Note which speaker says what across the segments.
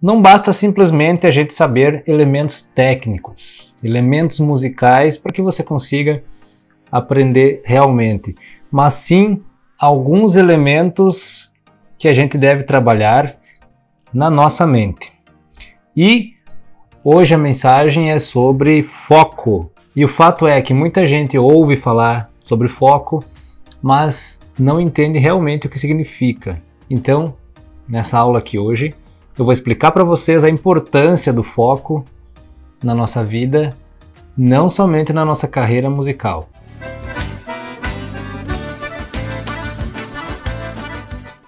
Speaker 1: Não basta simplesmente a gente saber elementos técnicos, elementos musicais para que você consiga aprender realmente, mas sim alguns elementos que a gente deve trabalhar na nossa mente. E hoje a mensagem é sobre foco. E o fato é que muita gente ouve falar sobre foco, mas não entende realmente o que significa. Então, nessa aula aqui hoje, eu vou explicar para vocês a importância do foco na nossa vida, não somente na nossa carreira musical.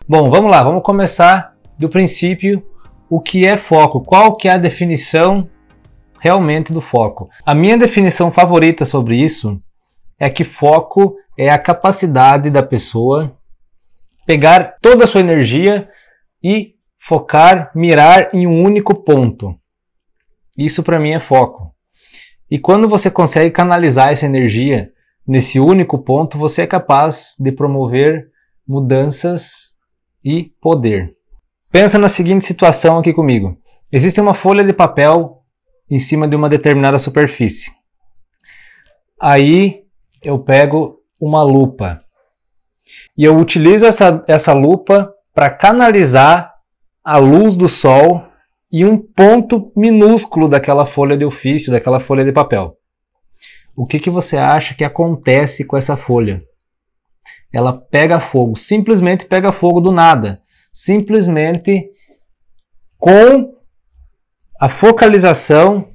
Speaker 1: Bom, vamos lá, vamos começar do princípio o que é foco, qual que é a definição realmente do foco. A minha definição favorita sobre isso é que foco é a capacidade da pessoa pegar toda a sua energia e focar, mirar em um único ponto. Isso para mim é foco. E quando você consegue canalizar essa energia nesse único ponto, você é capaz de promover mudanças e poder. Pensa na seguinte situação aqui comigo. Existe uma folha de papel em cima de uma determinada superfície. Aí eu pego uma lupa e eu utilizo essa, essa lupa para canalizar a luz do sol e um ponto minúsculo daquela folha de ofício, daquela folha de papel. O que, que você acha que acontece com essa folha? Ela pega fogo, simplesmente pega fogo do nada, simplesmente com a focalização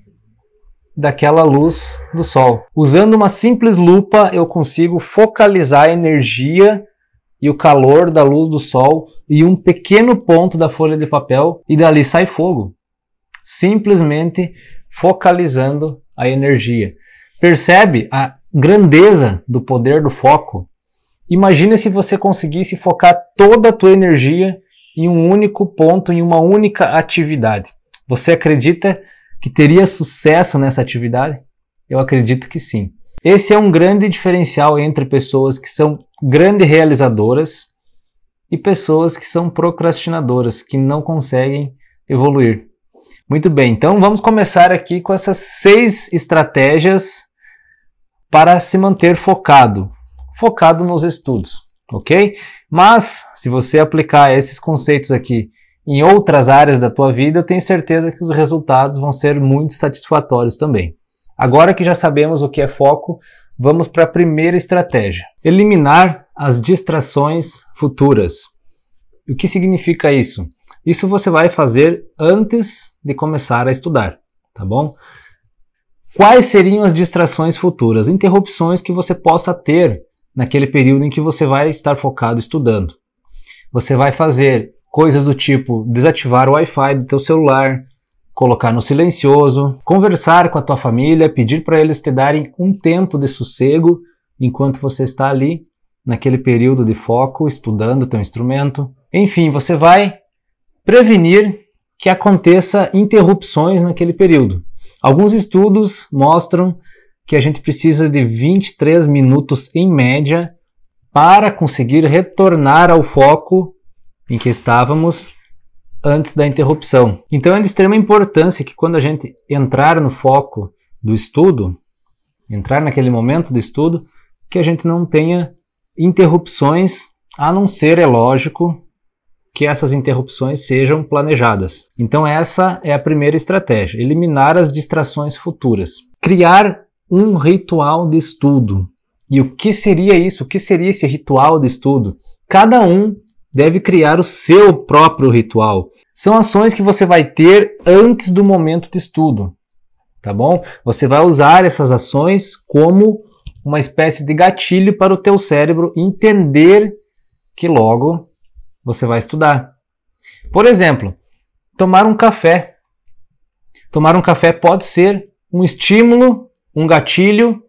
Speaker 1: daquela luz do sol. Usando uma simples lupa, eu consigo focalizar a energia e o calor da luz do sol e um pequeno ponto da folha de papel e dali sai fogo. Simplesmente focalizando a energia. Percebe a grandeza do poder do foco? Imagina se você conseguisse focar toda a tua energia em um único ponto, em uma única atividade. Você acredita que teria sucesso nessa atividade? Eu acredito que sim. Esse é um grande diferencial entre pessoas que são grandes realizadoras e pessoas que são procrastinadoras, que não conseguem evoluir. Muito bem, então vamos começar aqui com essas seis estratégias para se manter focado, focado nos estudos, ok? Mas se você aplicar esses conceitos aqui em outras áreas da tua vida, eu tenho certeza que os resultados vão ser muito satisfatórios também. Agora que já sabemos o que é foco, Vamos para a primeira estratégia: eliminar as distrações futuras. O que significa isso? Isso você vai fazer antes de começar a estudar, tá bom? Quais seriam as distrações futuras, interrupções que você possa ter naquele período em que você vai estar focado estudando? Você vai fazer coisas do tipo desativar o Wi-Fi do teu celular, colocar no silencioso, conversar com a tua família, pedir para eles te darem um tempo de sossego enquanto você está ali naquele período de foco, estudando o teu instrumento. Enfim, você vai prevenir que aconteça interrupções naquele período. Alguns estudos mostram que a gente precisa de 23 minutos em média para conseguir retornar ao foco em que estávamos antes da interrupção. Então é de extrema importância que quando a gente entrar no foco do estudo, entrar naquele momento do estudo, que a gente não tenha interrupções, a não ser, é lógico, que essas interrupções sejam planejadas. Então, essa é a primeira estratégia: eliminar as distrações futuras. Criar um ritual de estudo. E o que seria isso? O que seria esse ritual de estudo? Cada um deve criar o seu próprio ritual. São ações que você vai ter antes do momento de estudo, tá bom? Você vai usar essas ações como uma espécie de gatilho para o teu cérebro entender que logo você vai estudar. Por exemplo, tomar um café. Tomar um café pode ser um estímulo, um gatilho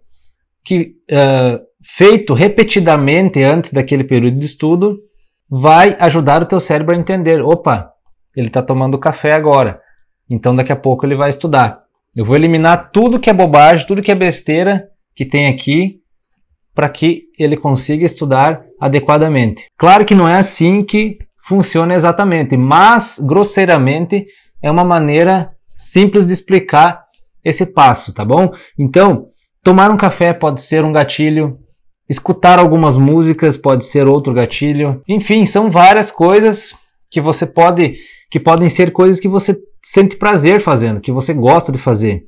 Speaker 1: que uh, feito repetidamente antes daquele período de estudo vai ajudar o teu cérebro a entender, opa, ele está tomando café agora, então daqui a pouco ele vai estudar. Eu vou eliminar tudo que é bobagem, tudo que é besteira que tem aqui, para que ele consiga estudar adequadamente. Claro que não é assim que funciona exatamente, mas grosseiramente é uma maneira simples de explicar esse passo, tá bom? Então, tomar um café pode ser um gatilho, Escutar algumas músicas pode ser outro gatilho. Enfim, são várias coisas que você pode que podem ser coisas que você sente prazer fazendo, que você gosta de fazer.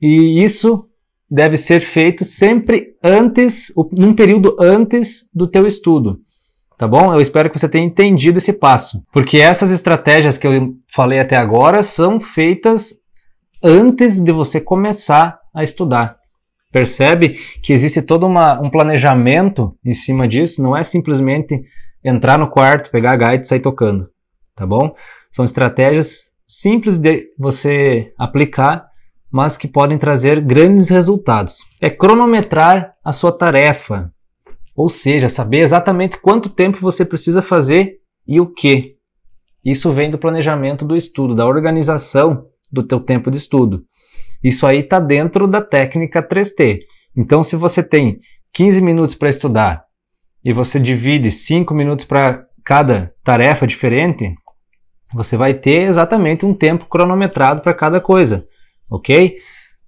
Speaker 1: E isso deve ser feito sempre antes, num período antes do teu estudo. Tá bom? Eu espero que você tenha entendido esse passo, porque essas estratégias que eu falei até agora são feitas antes de você começar a estudar percebe que existe todo uma, um planejamento em cima disso, não é simplesmente entrar no quarto, pegar a gaita e sair tocando, tá bom? São estratégias simples de você aplicar, mas que podem trazer grandes resultados. É cronometrar a sua tarefa, ou seja, saber exatamente quanto tempo você precisa fazer e o que. Isso vem do planejamento do estudo, da organização do teu tempo de estudo. Isso aí está dentro da técnica 3T. Então, se você tem 15 minutos para estudar e você divide 5 minutos para cada tarefa diferente, você vai ter exatamente um tempo cronometrado para cada coisa, ok?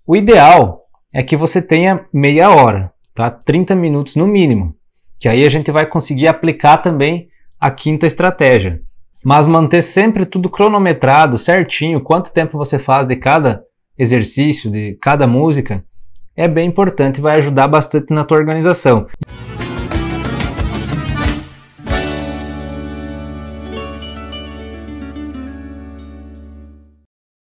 Speaker 1: O ideal é que você tenha meia hora, tá? 30 minutos no mínimo, que aí a gente vai conseguir aplicar também a quinta estratégia. Mas manter sempre tudo cronometrado, certinho, quanto tempo você faz de cada exercício de cada música é bem importante e vai ajudar bastante na tua organização.